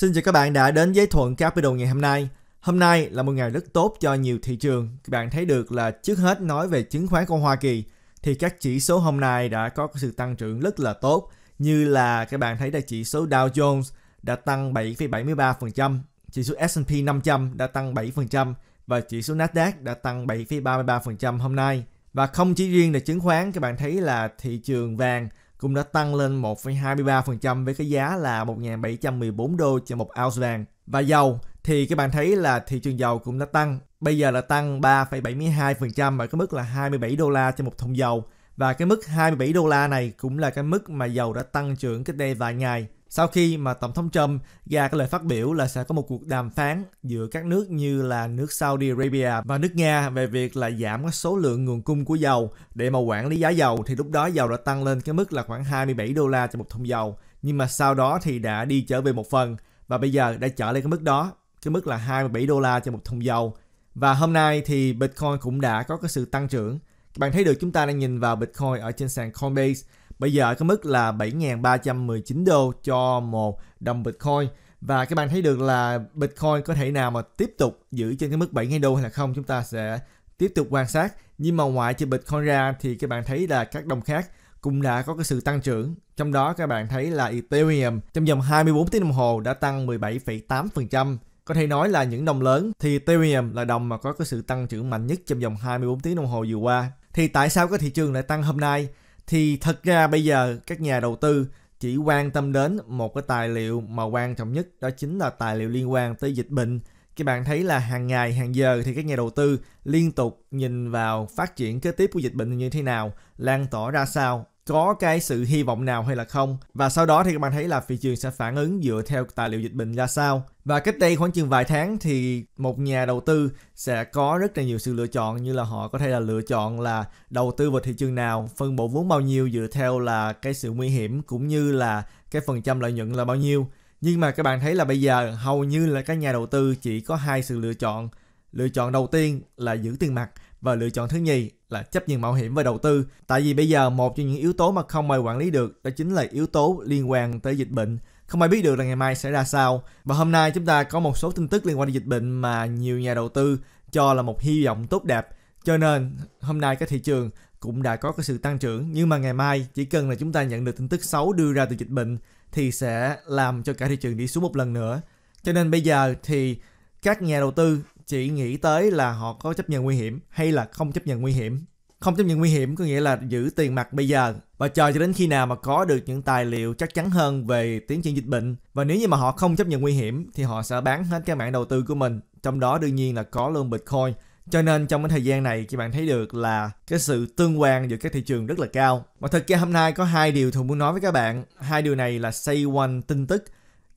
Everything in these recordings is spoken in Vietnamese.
Xin chào các bạn đã đến với Thuận Capital ngày hôm nay. Hôm nay là một ngày rất tốt cho nhiều thị trường. Các bạn thấy được là trước hết nói về chứng khoán của Hoa Kỳ thì các chỉ số hôm nay đã có sự tăng trưởng rất là tốt như là các bạn thấy là chỉ số Dow Jones đã tăng 7,73%, chỉ số S&P 500 đã tăng 7% và chỉ số Nasdaq đã tăng 7,33% hôm nay. Và không chỉ riêng là chứng khoán, các bạn thấy là thị trường vàng cũng đã tăng lên 1,23% với cái giá là 1.714 đô cho một ounce vàng. Và dầu thì các bạn thấy là thị trường dầu cũng đã tăng. Bây giờ là tăng 3,72% ở cái mức là 27 đô la cho một thùng dầu. Và cái mức 27 đô la này cũng là cái mức mà dầu đã tăng trưởng cách đây vài ngày sau khi mà Tổng thống Trump ra cái lời phát biểu là sẽ có một cuộc đàm phán giữa các nước như là nước Saudi Arabia và nước Nga về việc là giảm cái số lượng nguồn cung của dầu để mà quản lý giá dầu thì lúc đó dầu đã tăng lên cái mức là khoảng 27 đô la cho một thùng dầu nhưng mà sau đó thì đã đi trở về một phần và bây giờ đã trở lên cái mức đó cái mức là 27 đô la cho một thùng dầu và hôm nay thì Bitcoin cũng đã có cái sự tăng trưởng bạn thấy được chúng ta đang nhìn vào Bitcoin ở trên sàn Coinbase Bây giờ ở cái mức là 7.319 đô cho một đồng Bitcoin và các bạn thấy được là Bitcoin có thể nào mà tiếp tục giữ trên cái mức 7.000 đô hay là không chúng ta sẽ tiếp tục quan sát nhưng mà ngoại trừ Bitcoin ra thì các bạn thấy là các đồng khác cũng đã có cái sự tăng trưởng trong đó các bạn thấy là Ethereum trong vòng 24 tiếng đồng hồ đã tăng 17,8% có thể nói là những đồng lớn thì Ethereum là đồng mà có cái sự tăng trưởng mạnh nhất trong vòng 24 tiếng đồng hồ vừa qua thì tại sao cái thị trường lại tăng hôm nay thì thật ra bây giờ các nhà đầu tư chỉ quan tâm đến một cái tài liệu mà quan trọng nhất đó chính là tài liệu liên quan tới dịch bệnh các bạn thấy là hàng ngày hàng giờ thì các nhà đầu tư liên tục nhìn vào phát triển kế tiếp của dịch bệnh như thế nào lan tỏa ra sao có cái sự hy vọng nào hay là không và sau đó thì các bạn thấy là thị trường sẽ phản ứng dựa theo tài liệu dịch bệnh ra sao và cách đây khoảng chừng vài tháng thì một nhà đầu tư sẽ có rất là nhiều sự lựa chọn như là họ có thể là lựa chọn là đầu tư vào thị trường nào phân bổ vốn bao nhiêu dựa theo là cái sự nguy hiểm cũng như là cái phần trăm lợi nhuận là bao nhiêu nhưng mà các bạn thấy là bây giờ hầu như là các nhà đầu tư chỉ có hai sự lựa chọn lựa chọn đầu tiên là giữ tiền mặt và lựa chọn thứ nhì là chấp nhận mạo hiểm và đầu tư. Tại vì bây giờ một trong những yếu tố mà không ai quản lý được đó chính là yếu tố liên quan tới dịch bệnh. Không ai biết được là ngày mai sẽ ra sao. Và hôm nay chúng ta có một số tin tức liên quan đến dịch bệnh mà nhiều nhà đầu tư cho là một hy vọng tốt đẹp. Cho nên hôm nay cái thị trường cũng đã có cái sự tăng trưởng nhưng mà ngày mai chỉ cần là chúng ta nhận được tin tức xấu đưa ra từ dịch bệnh thì sẽ làm cho cả thị trường đi xuống một lần nữa. Cho nên bây giờ thì các nhà đầu tư chỉ nghĩ tới là họ có chấp nhận nguy hiểm hay là không chấp nhận nguy hiểm không chấp nhận nguy hiểm có nghĩa là giữ tiền mặt bây giờ và chờ cho đến khi nào mà có được những tài liệu chắc chắn hơn về tiến triển dịch bệnh và nếu như mà họ không chấp nhận nguy hiểm thì họ sẽ bán hết cái mạng đầu tư của mình trong đó đương nhiên là có luôn bitcoin cho nên trong cái thời gian này các bạn thấy được là cái sự tương quan giữa các thị trường rất là cao. Và thực ra hôm nay có hai điều thường muốn nói với các bạn. Hai điều này là xoay quanh tin tức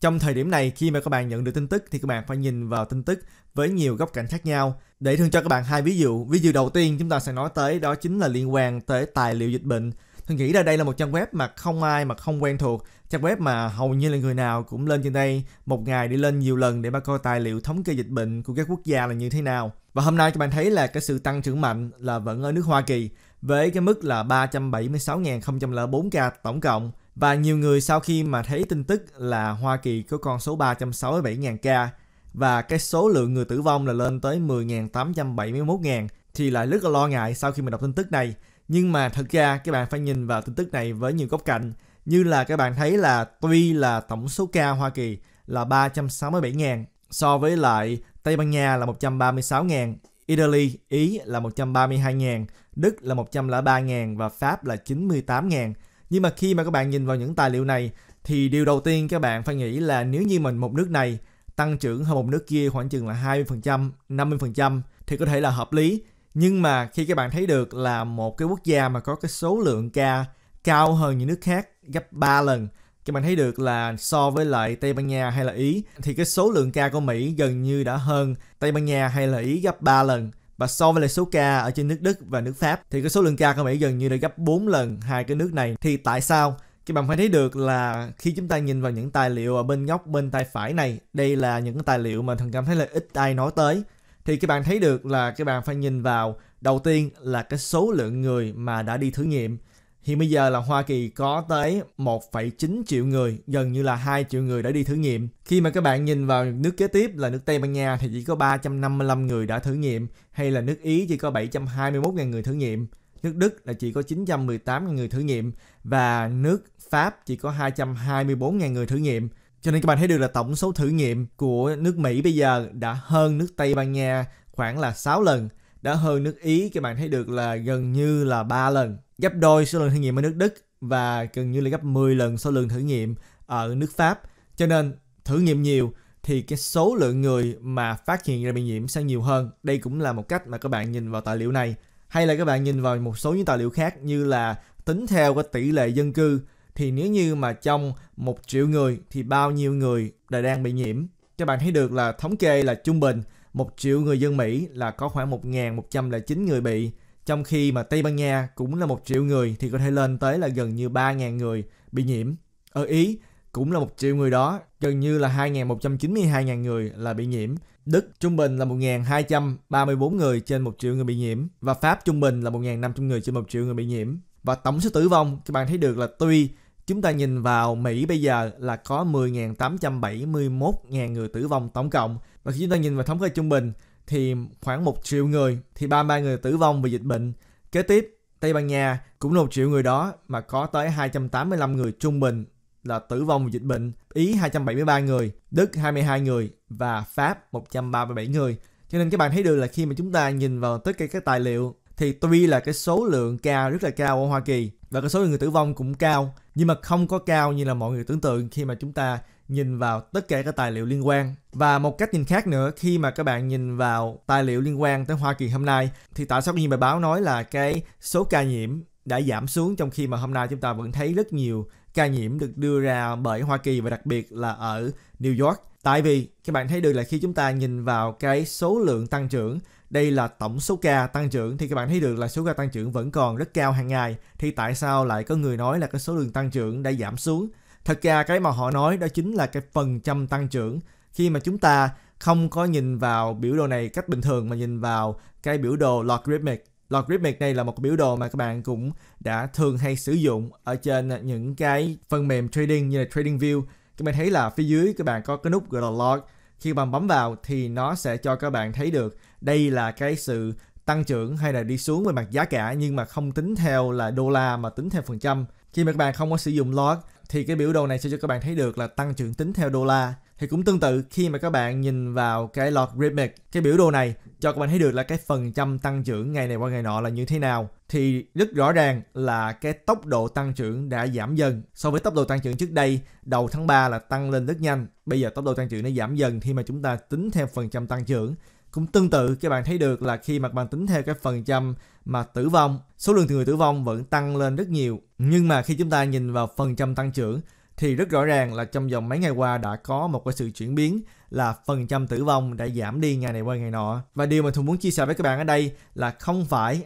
trong thời điểm này khi mà các bạn nhận được tin tức thì các bạn phải nhìn vào tin tức với nhiều góc cạnh khác nhau. Để thường cho các bạn hai ví dụ. Ví dụ đầu tiên chúng ta sẽ nói tới đó chính là liên quan tới tài liệu dịch bệnh. Tôi nghĩ là đây là một trang web mà không ai mà không quen thuộc, trang web mà hầu như là người nào cũng lên trên đây một ngày đi lên nhiều lần để mà coi tài liệu thống kê dịch bệnh của các quốc gia là như thế nào. Và hôm nay các bạn thấy là cái sự tăng trưởng mạnh là vẫn ở nước Hoa Kỳ với cái mức là 376.004 ca tổng cộng và nhiều người sau khi mà thấy tin tức là Hoa Kỳ có con số 367.000 ca và cái số lượng người tử vong là lên tới 10.871.000 thì lại rất là lo ngại sau khi mình đọc tin tức này. Nhưng mà thật ra các bạn phải nhìn vào tin tức này với nhiều góc cạnh. Như là các bạn thấy là tuy là tổng số ca Hoa Kỳ là 367.000 so với lại Tây Ban Nha là 136.000, Italy, Ý là 132.000, Đức là 103.000 và Pháp là 98.000 nhưng mà khi mà các bạn nhìn vào những tài liệu này thì điều đầu tiên các bạn phải nghĩ là nếu như mình một nước này tăng trưởng hơn một nước kia khoảng chừng là 20%, 50% thì có thể là hợp lý. Nhưng mà khi các bạn thấy được là một cái quốc gia mà có cái số lượng ca cao hơn những nước khác gấp 3 lần các bạn thấy được là so với lại Tây Ban Nha hay là Ý thì cái số lượng ca của Mỹ gần như đã hơn Tây Ban Nha hay là Ý gấp 3 lần và so với lại số ca ở trên nước Đức và nước Pháp thì cái số lượng ca của Mỹ gần như là gấp 4 lần hai cái nước này. Thì tại sao? Các bạn phải thấy được là khi chúng ta nhìn vào những tài liệu ở bên góc bên tay phải này, đây là những cái tài liệu mà thần cảm thấy là ít ai nói tới. Thì các bạn thấy được là các bạn phải nhìn vào đầu tiên là cái số lượng người mà đã đi thử nghiệm Hiện bây giờ là Hoa Kỳ có tới 1,9 triệu người, gần như là 2 triệu người đã đi thử nghiệm. Khi mà các bạn nhìn vào nước kế tiếp là nước Tây Ban Nha thì chỉ có 355 người đã thử nghiệm, hay là nước Ý chỉ có 721.000 người thử nghiệm. Nước Đức là chỉ có 918.000 người thử nghiệm và nước Pháp chỉ có 224.000 người thử nghiệm. Cho nên các bạn thấy được là tổng số thử nghiệm của nước Mỹ bây giờ đã hơn nước Tây Ban Nha khoảng là 6 lần, đã hơn nước Ý các bạn thấy được là gần như là 3 lần gấp đôi số lượng thử nghiệm ở nước Đức và gần như là gấp 10 lần số lượng thử nghiệm ở nước Pháp. Cho nên thử nghiệm nhiều thì cái số lượng người mà phát hiện ra bị nhiễm sẽ nhiều hơn. Đây cũng là một cách mà các bạn nhìn vào tài liệu này hay là các bạn nhìn vào một số những tài liệu khác như là tính theo cái tỷ lệ dân cư thì nếu như mà trong một triệu người thì bao nhiêu người đã đang bị nhiễm. Các bạn thấy được là thống kê là trung bình một triệu người dân Mỹ là có khoảng 1.109 người bị trong khi mà Tây Ban Nha cũng là một triệu người thì có thể lên tới là gần như 3.000 người bị nhiễm. Ở Ý cũng là một triệu người đó, gần như là 2.192.000 người là bị nhiễm. Đức trung bình là 1.234 người trên 1 triệu người bị nhiễm và Pháp trung bình là 1.500 người trên 1 triệu người bị nhiễm. Và tổng số tử vong các bạn thấy được là tuy chúng ta nhìn vào Mỹ bây giờ là có 10.871.000 người tử vong tổng cộng và khi chúng ta nhìn vào thống kê trung bình thì khoảng 1 triệu người thì 33 người tử vong vì dịch bệnh. Kế tiếp, Tây Ban Nha cũng là 1 triệu người đó mà có tới 285 người trung bình là tử vong vì dịch bệnh, Ý 273 người, Đức 22 người và Pháp 137 người. Cho nên các bạn thấy được là khi mà chúng ta nhìn vào tất cả các tài liệu thì tuy là cái số lượng cao rất là cao ở Hoa Kỳ và cái số lượng người tử vong cũng cao nhưng mà không có cao như là mọi người tưởng tượng khi mà chúng ta nhìn vào tất cả các tài liệu liên quan và một cách nhìn khác nữa khi mà các bạn nhìn vào tài liệu liên quan tới Hoa Kỳ hôm nay thì tại sao có nhiều bài báo nói là cái số ca nhiễm đã giảm xuống trong khi mà hôm nay chúng ta vẫn thấy rất nhiều ca nhiễm được đưa ra bởi Hoa Kỳ và đặc biệt là ở New York tại vì các bạn thấy được là khi chúng ta nhìn vào cái số lượng tăng trưởng đây là tổng số ca tăng trưởng thì các bạn thấy được là số ca tăng trưởng vẫn còn rất cao hàng ngày thì tại sao lại có người nói là cái số lượng tăng trưởng đã giảm xuống thật ra cái mà họ nói đó chính là cái phần trăm tăng trưởng khi mà chúng ta không có nhìn vào biểu đồ này cách bình thường mà nhìn vào cái biểu đồ logarithmic logarithmic này là một biểu đồ mà các bạn cũng đã thường hay sử dụng ở trên những cái phần mềm trading như là TradingView các bạn thấy là phía dưới các bạn có cái nút gọi là log khi các bạn bấm vào thì nó sẽ cho các bạn thấy được đây là cái sự tăng trưởng hay là đi xuống về mặt giá cả nhưng mà không tính theo là đô la mà tính theo phần trăm. Khi mà các bạn không có sử dụng log thì cái biểu đồ này sẽ cho các bạn thấy được là tăng trưởng tính theo đô la. Thì cũng tương tự khi mà các bạn nhìn vào cái logarithmic, cái biểu đồ này cho các bạn thấy được là cái phần trăm tăng trưởng ngày này qua ngày nọ là như thế nào. Thì rất rõ ràng là cái tốc độ tăng trưởng đã giảm dần. So với tốc độ tăng trưởng trước đây, đầu tháng 3 là tăng lên rất nhanh. Bây giờ tốc độ tăng trưởng nó giảm dần khi mà chúng ta tính theo phần trăm tăng trưởng cũng tương tự các bạn thấy được là khi mặt bằng tính theo cái phần trăm mà tử vong, số lượng người tử vong vẫn tăng lên rất nhiều. Nhưng mà khi chúng ta nhìn vào phần trăm tăng trưởng thì rất rõ ràng là trong vòng mấy ngày qua đã có một cái sự chuyển biến là phần trăm tử vong đã giảm đi ngày này qua ngày nọ. Và điều mà tôi muốn chia sẻ với các bạn ở đây là không phải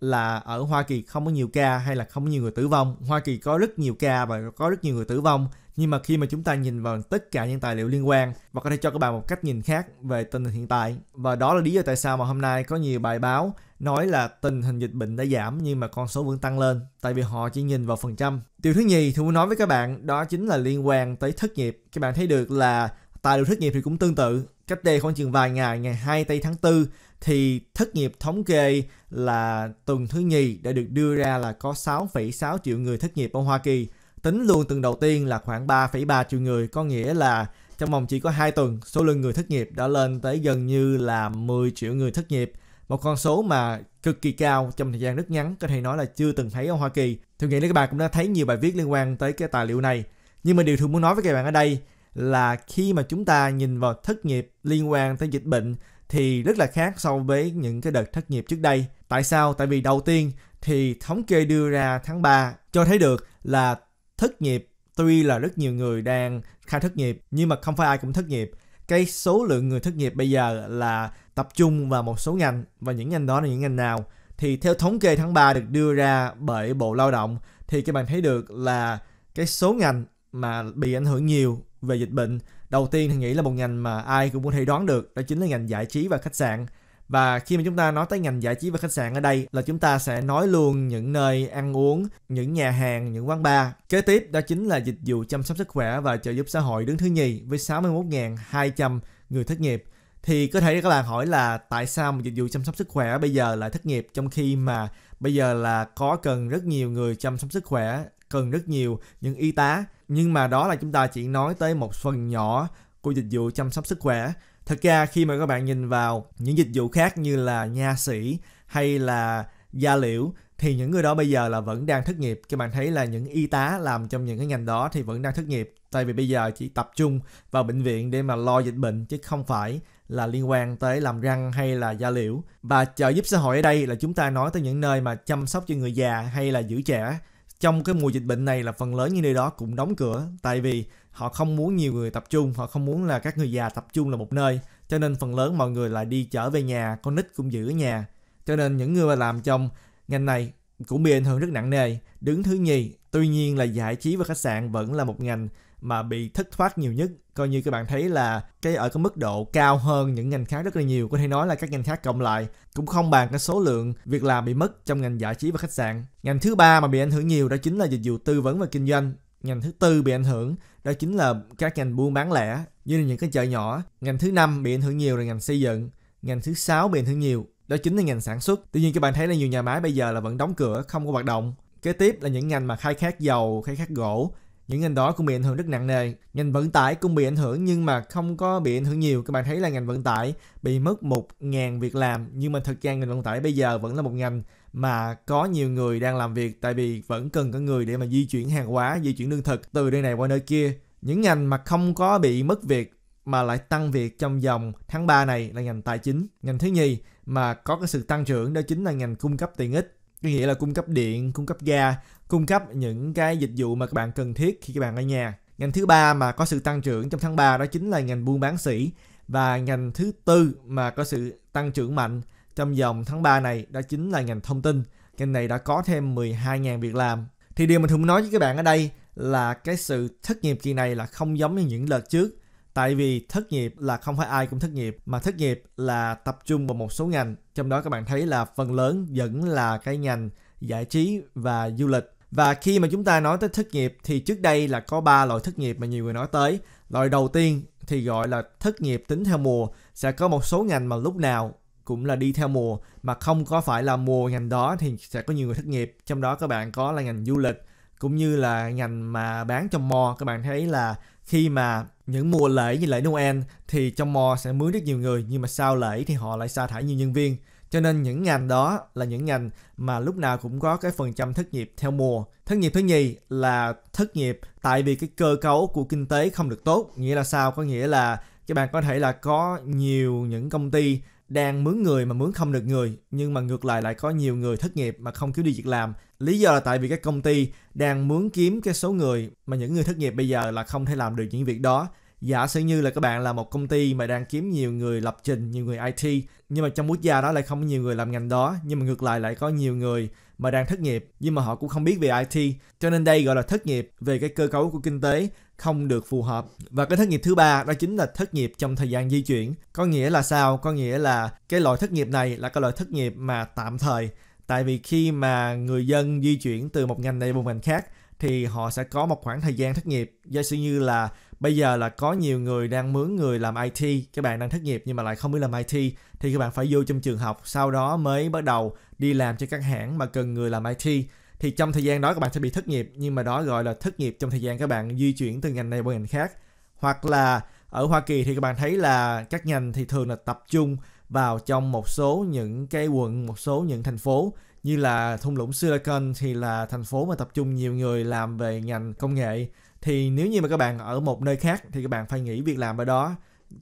là ở Hoa Kỳ không có nhiều ca hay là không có nhiều người tử vong. Hoa Kỳ có rất nhiều ca và có rất nhiều người tử vong nhưng mà khi mà chúng ta nhìn vào tất cả những tài liệu liên quan và có thể cho các bạn một cách nhìn khác về tình hình hiện tại và đó là lý do tại sao mà hôm nay có nhiều bài báo nói là tình hình dịch bệnh đã giảm nhưng mà con số vẫn tăng lên tại vì họ chỉ nhìn vào phần trăm điều thứ nhì thì muốn nói với các bạn đó chính là liên quan tới thất nghiệp các bạn thấy được là tài liệu thất nghiệp thì cũng tương tự cách đây khoảng chừng vài ngày ngày 2 tây tháng 4 thì thất nghiệp thống kê là tuần thứ nhì đã được đưa ra là có 6,6 triệu người thất nghiệp ở Hoa Kỳ Tính luôn tuần đầu tiên là khoảng 3,3 triệu người, có nghĩa là trong vòng chỉ có 2 tuần, số lượng người thất nghiệp đã lên tới gần như là 10 triệu người thất nghiệp. Một con số mà cực kỳ cao trong thời gian rất ngắn, có thể nói là chưa từng thấy ở Hoa Kỳ. Tôi nghĩ là các bạn cũng đã thấy nhiều bài viết liên quan tới cái tài liệu này. Nhưng mà điều tôi muốn nói với các bạn ở đây là khi mà chúng ta nhìn vào thất nghiệp liên quan tới dịch bệnh thì rất là khác so với những cái đợt thất nghiệp trước đây. Tại sao? Tại vì đầu tiên thì thống kê đưa ra tháng 3 cho thấy được là thất nghiệp tuy là rất nhiều người đang khai thất nghiệp nhưng mà không phải ai cũng thất nghiệp cái số lượng người thất nghiệp bây giờ là tập trung vào một số ngành và những ngành đó là những ngành nào thì theo thống kê tháng 3 được đưa ra bởi Bộ Lao động thì các bạn thấy được là cái số ngành mà bị ảnh hưởng nhiều về dịch bệnh đầu tiên thì nghĩ là một ngành mà ai cũng có thể đoán được đó chính là ngành giải trí và khách sạn và khi mà chúng ta nói tới ngành giải trí và khách sạn ở đây là chúng ta sẽ nói luôn những nơi ăn uống, những nhà hàng, những quán bar. Kế tiếp đó chính là dịch vụ chăm sóc sức khỏe và trợ giúp xã hội đứng thứ nhì với 61.200 người thất nghiệp. Thì có thể các bạn hỏi là tại sao mà dịch vụ chăm sóc sức khỏe bây giờ lại thất nghiệp trong khi mà bây giờ là có cần rất nhiều người chăm sóc sức khỏe, cần rất nhiều những y tá. Nhưng mà đó là chúng ta chỉ nói tới một phần nhỏ của dịch vụ chăm sóc sức khỏe Thật ra khi mà các bạn nhìn vào những dịch vụ khác như là nha sĩ hay là gia liễu thì những người đó bây giờ là vẫn đang thất nghiệp các bạn thấy là những y tá làm trong những cái ngành đó thì vẫn đang thất nghiệp tại vì bây giờ chỉ tập trung vào bệnh viện để mà lo dịch bệnh chứ không phải là liên quan tới làm răng hay là da liễu và trợ giúp xã hội ở đây là chúng ta nói tới những nơi mà chăm sóc cho người già hay là giữ trẻ trong cái mùa dịch bệnh này là phần lớn những nơi đó cũng đóng cửa tại vì họ không muốn nhiều người tập trung họ không muốn là các người già tập trung là một nơi cho nên phần lớn mọi người lại đi trở về nhà con nít cũng giữ ở nhà cho nên những người mà làm trong ngành này cũng bị ảnh hưởng rất nặng nề đứng thứ nhì tuy nhiên là giải trí và khách sạn vẫn là một ngành mà bị thất thoát nhiều nhất coi như các bạn thấy là cái ở cái mức độ cao hơn những ngành khác rất là nhiều có thể nói là các ngành khác cộng lại cũng không bàn cái số lượng việc làm bị mất trong ngành giải trí và khách sạn ngành thứ ba mà bị ảnh hưởng nhiều đó chính là dịch vụ tư vấn và kinh doanh Ngành thứ tư bị ảnh hưởng đó chính là các ngành buôn bán lẻ như là những cái chợ nhỏ. Ngành thứ năm bị ảnh hưởng nhiều là ngành xây dựng. Ngành thứ sáu bị ảnh hưởng nhiều đó chính là ngành sản xuất. Tuy nhiên các bạn thấy là nhiều nhà máy bây giờ là vẫn đóng cửa, không có hoạt động. Kế tiếp là những ngành mà khai thác dầu, khai thác gỗ, những ngành đó cũng bị ảnh hưởng rất nặng nề ngành vận tải cũng bị ảnh hưởng nhưng mà không có bị ảnh hưởng nhiều các bạn thấy là ngành vận tải bị mất một ngàn việc làm nhưng mà thực ra ngành vận tải bây giờ vẫn là một ngành mà có nhiều người đang làm việc tại vì vẫn cần có người để mà di chuyển hàng hóa, di chuyển lương thực từ nơi này qua nơi kia. Những ngành mà không có bị mất việc mà lại tăng việc trong dòng tháng 3 này là ngành tài chính. Ngành thứ nhì mà có cái sự tăng trưởng đó chính là ngành cung cấp tiện ích. Có nghĩa là cung cấp điện, cung cấp ga, cung cấp những cái dịch vụ mà các bạn cần thiết khi các bạn ở nhà. Ngành thứ ba mà có sự tăng trưởng trong tháng 3 đó chính là ngành buôn bán sỉ và ngành thứ tư mà có sự tăng trưởng mạnh trong vòng tháng 3 này đó chính là ngành thông tin. Ngành này đã có thêm 12.000 việc làm. Thì điều mình thường nói với các bạn ở đây là cái sự thất nghiệp kỳ này là không giống như những lần trước. Tại vì thất nghiệp là không phải ai cũng thất nghiệp, mà thất nghiệp là tập trung vào một số ngành. Trong đó các bạn thấy là phần lớn vẫn là cái ngành giải trí và du lịch. Và khi mà chúng ta nói tới thất nghiệp thì trước đây là có 3 loại thất nghiệp mà nhiều người nói tới. Loại đầu tiên thì gọi là thất nghiệp tính theo mùa, sẽ có một số ngành mà lúc nào cũng là đi theo mùa mà không có phải là mùa ngành đó thì sẽ có nhiều người thất nghiệp trong đó các bạn có là ngành du lịch cũng như là ngành mà bán trong mò các bạn thấy là khi mà những mùa lễ như lễ Noel thì trong mò sẽ mướn rất nhiều người nhưng mà sau lễ thì họ lại sa thải nhiều nhân viên cho nên những ngành đó là những ngành mà lúc nào cũng có cái phần trăm thất nghiệp theo mùa thất nghiệp thứ nhì là thất nghiệp tại vì cái cơ cấu của kinh tế không được tốt nghĩa là sao có nghĩa là các bạn có thể là có nhiều những công ty đang mướn người mà mướn không được người nhưng mà ngược lại lại có nhiều người thất nghiệp mà không kiếm được việc làm lý do là tại vì các công ty đang mướn kiếm cái số người mà những người thất nghiệp bây giờ là không thể làm được những việc đó giả sử như là các bạn là một công ty mà đang kiếm nhiều người lập trình nhiều người it nhưng mà trong quốc gia đó lại không có nhiều người làm ngành đó nhưng mà ngược lại lại có nhiều người mà đang thất nghiệp nhưng mà họ cũng không biết về IT cho nên đây gọi là thất nghiệp về cái cơ cấu của kinh tế không được phù hợp và cái thất nghiệp thứ ba đó chính là thất nghiệp trong thời gian di chuyển có nghĩa là sao có nghĩa là cái loại thất nghiệp này là cái loại thất nghiệp mà tạm thời tại vì khi mà người dân di chuyển từ một ngành này vào một ngành khác thì họ sẽ có một khoảng thời gian thất nghiệp giả sử như là bây giờ là có nhiều người đang mướn người làm IT các bạn đang thất nghiệp nhưng mà lại không biết làm IT thì các bạn phải vô trong trường học sau đó mới bắt đầu đi làm cho các hãng mà cần người làm IT thì trong thời gian đó các bạn sẽ bị thất nghiệp nhưng mà đó gọi là thất nghiệp trong thời gian các bạn di chuyển từ ngành này qua ngành khác hoặc là ở Hoa Kỳ thì các bạn thấy là các ngành thì thường là tập trung vào trong một số những cái quận một số những thành phố như là thung lũng Silicon thì là thành phố mà tập trung nhiều người làm về ngành công nghệ thì nếu như mà các bạn ở một nơi khác thì các bạn phải nghĩ việc làm ở đó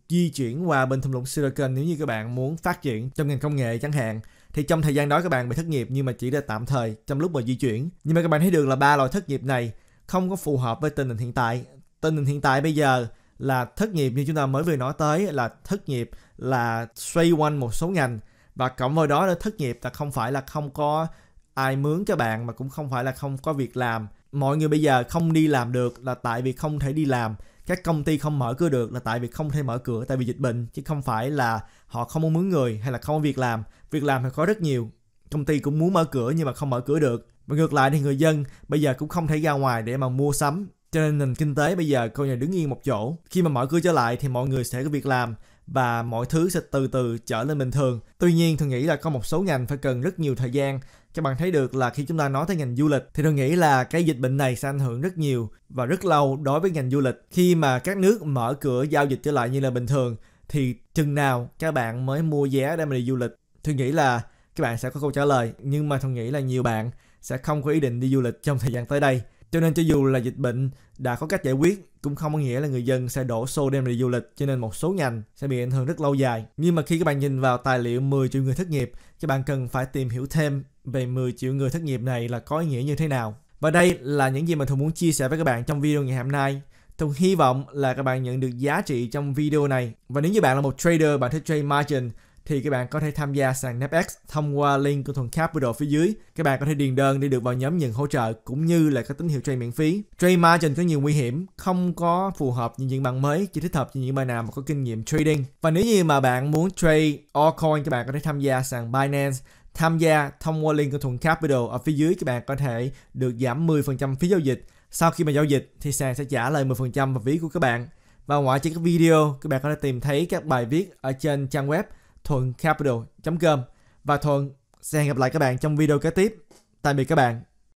di chuyển qua bên thung lũng Silicon nếu như các bạn muốn phát triển trong ngành công nghệ chẳng hạn thì trong thời gian đó các bạn bị thất nghiệp nhưng mà chỉ là tạm thời trong lúc mà di chuyển nhưng mà các bạn thấy được là ba loại thất nghiệp này không có phù hợp với tình hình hiện tại tình hình hiện tại bây giờ là thất nghiệp như chúng ta mới vừa nói tới là thất nghiệp là xoay quanh một số ngành và cộng vào đó là thất nghiệp là không phải là không có ai mướn cho bạn mà cũng không phải là không có việc làm mọi người bây giờ không đi làm được là tại vì không thể đi làm các công ty không mở cửa được là tại vì không thể mở cửa tại vì dịch bệnh chứ không phải là họ không muốn người hay là không có việc làm việc làm thì có rất nhiều công ty cũng muốn mở cửa nhưng mà không mở cửa được và ngược lại thì người dân bây giờ cũng không thể ra ngoài để mà mua sắm cho nên nền kinh tế bây giờ coi như đứng yên một chỗ khi mà mở cửa trở lại thì mọi người sẽ có việc làm và mọi thứ sẽ từ từ trở lên bình thường tuy nhiên tôi nghĩ là có một số ngành phải cần rất nhiều thời gian các bạn thấy được là khi chúng ta nói tới ngành du lịch thì tôi nghĩ là cái dịch bệnh này sẽ ảnh hưởng rất nhiều và rất lâu đối với ngành du lịch khi mà các nước mở cửa giao dịch trở lại như là bình thường thì chừng nào các bạn mới mua vé để mà đi du lịch tôi nghĩ là các bạn sẽ có câu trả lời nhưng mà tôi nghĩ là nhiều bạn sẽ không có ý định đi du lịch trong thời gian tới đây cho nên cho dù là dịch bệnh đã có cách giải quyết cũng không có nghĩa là người dân sẽ đổ xô đem đi du lịch cho nên một số ngành sẽ bị ảnh hưởng rất lâu dài nhưng mà khi các bạn nhìn vào tài liệu 10 triệu người thất nghiệp các bạn cần phải tìm hiểu thêm về 10 triệu người thất nghiệp này là có ý nghĩa như thế nào. Và đây là những gì mà thùng muốn chia sẻ với các bạn trong video ngày hôm nay. thùng hy vọng là các bạn nhận được giá trị trong video này. Và nếu như bạn là một trader, bạn thích trade margin, thì các bạn có thể tham gia sàn NAPX thông qua link của Thuần Capital phía dưới. Các bạn có thể điền đơn để được vào nhóm nhận hỗ trợ cũng như là các tín hiệu trade miễn phí. Trade margin có nhiều nguy hiểm, không có phù hợp với những bạn mới, chỉ thích hợp với những bạn nào mà có kinh nghiệm trading. Và nếu như mà bạn muốn trade all coin các bạn có thể tham gia sàn Binance Tham gia thông qua link của Thuận Capital ở phía dưới các bạn có thể được giảm 10% phí giao dịch. Sau khi mà giao dịch thì sàn sẽ trả lời 10% vào ví của các bạn. Và ngoài trên các video, các bạn có thể tìm thấy các bài viết ở trên trang web thuận capital com Và Thuận sẽ hẹn gặp lại các bạn trong video kế tiếp. Tạm biệt các bạn.